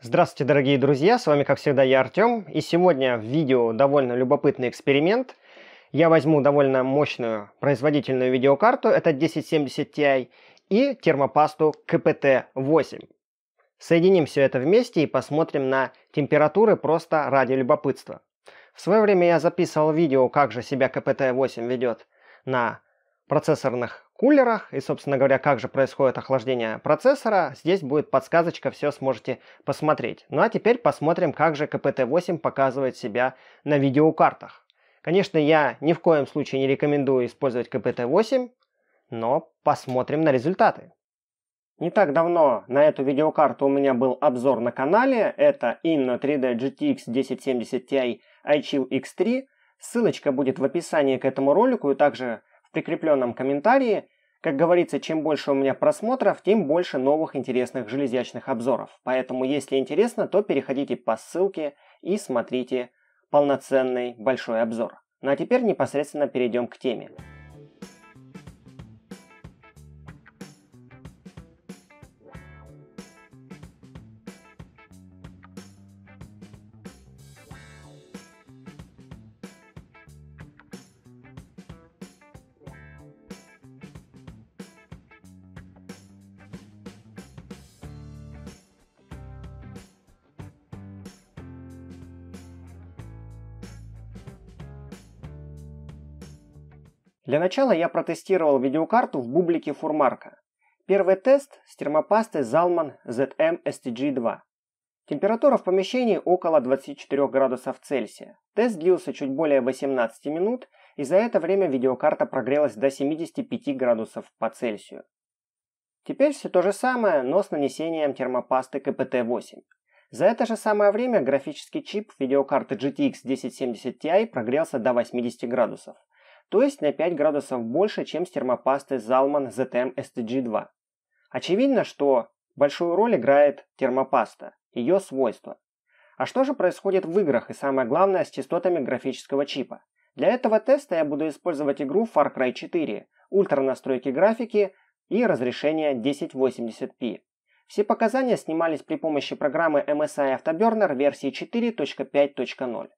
Здравствуйте, дорогие друзья, с вами, как всегда, я Артем, и сегодня в видео довольно любопытный эксперимент. Я возьму довольно мощную производительную видеокарту, это 1070 Ti, и термопасту КПТ-8. Соединим все это вместе и посмотрим на температуры просто ради любопытства. В свое время я записывал видео, как же себя КПТ-8 ведет на процессорных кулерах. И, собственно говоря, как же происходит охлаждение процессора, здесь будет подсказочка, все сможете посмотреть. Ну а теперь посмотрим, как же КПТ-8 показывает себя на видеокартах. Конечно, я ни в коем случае не рекомендую использовать КПТ-8, но посмотрим на результаты. Не так давно на эту видеокарту у меня был обзор на канале. Это Inno 3D GTX 1070 Ti iChill X3. Ссылочка будет в описании к этому ролику и также в прикрепленном комментарии. Как говорится, чем больше у меня просмотров, тем больше новых интересных железячных обзоров. Поэтому, если интересно, то переходите по ссылке и смотрите полноценный большой обзор. Ну а теперь непосредственно перейдем к теме. Для начала я протестировал видеокарту в бублике фурмарка. Первый тест с термопастой Zalman ZM STG2. Температура в помещении около 24 градусов Цельсия. Тест длился чуть более 18 минут, и за это время видеокарта прогрелась до 75 градусов по Цельсию. Теперь все то же самое, но с нанесением термопасты КПТ-8. За это же самое время графический чип видеокарты GTX 1070 Ti прогрелся до 80 градусов то есть на 5 градусов больше, чем с термопастой Zalman ztm STG2. Очевидно, что большую роль играет термопаста, ее свойства. А что же происходит в играх и самое главное с частотами графического чипа? Для этого теста я буду использовать игру Far Cry 4, ультра настройки графики и разрешение 1080p. Все показания снимались при помощи программы MSI Autoburner версии 4.5.0.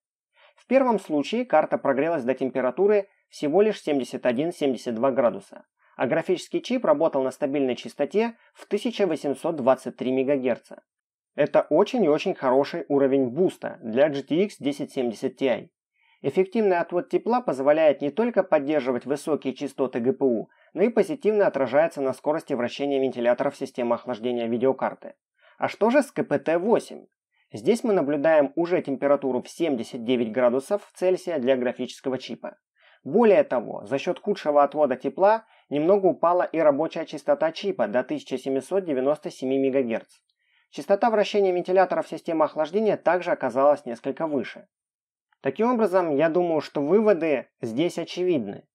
В первом случае карта прогрелась до температуры всего лишь 71-72 градуса, а графический чип работал на стабильной частоте в 1823 МГц. Это очень и очень хороший уровень буста для GTX 1070 Ti. Эффективный отвод тепла позволяет не только поддерживать высокие частоты ГПУ, но и позитивно отражается на скорости вращения вентиляторов системы охлаждения видеокарты. А что же с КПТ-8? Здесь мы наблюдаем уже температуру в 79 градусов Цельсия для графического чипа. Более того, за счет худшего отвода тепла немного упала и рабочая частота чипа до 1797 МГц. Частота вращения вентилятора в системе охлаждения также оказалась несколько выше. Таким образом, я думаю, что выводы здесь очевидны.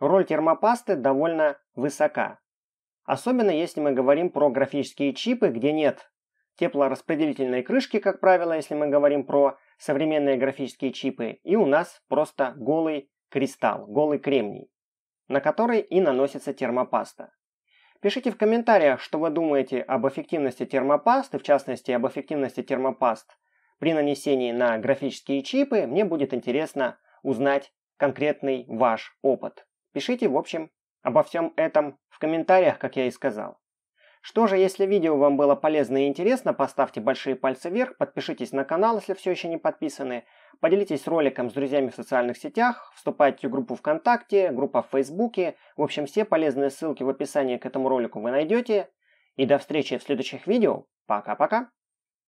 Роль термопасты довольно высока. Особенно если мы говорим про графические чипы, где нет теплораспределительной крышки, как правило, если мы говорим про современные графические чипы, и у нас просто голый кристалл, голый кремний, на который и наносится термопаста. Пишите в комментариях, что вы думаете об эффективности термопасты, в частности об эффективности термопаст при нанесении на графические чипы. Мне будет интересно узнать конкретный ваш опыт. Пишите, в общем, обо всем этом в комментариях, как я и сказал. Что же, если видео вам было полезно и интересно, поставьте большие пальцы вверх, подпишитесь на канал, если все еще не подписаны, Поделитесь роликом с друзьями в социальных сетях, вступайте в группу ВКонтакте, группа в Фейсбуке. В общем, все полезные ссылки в описании к этому ролику вы найдете. И до встречи в следующих видео. Пока-пока.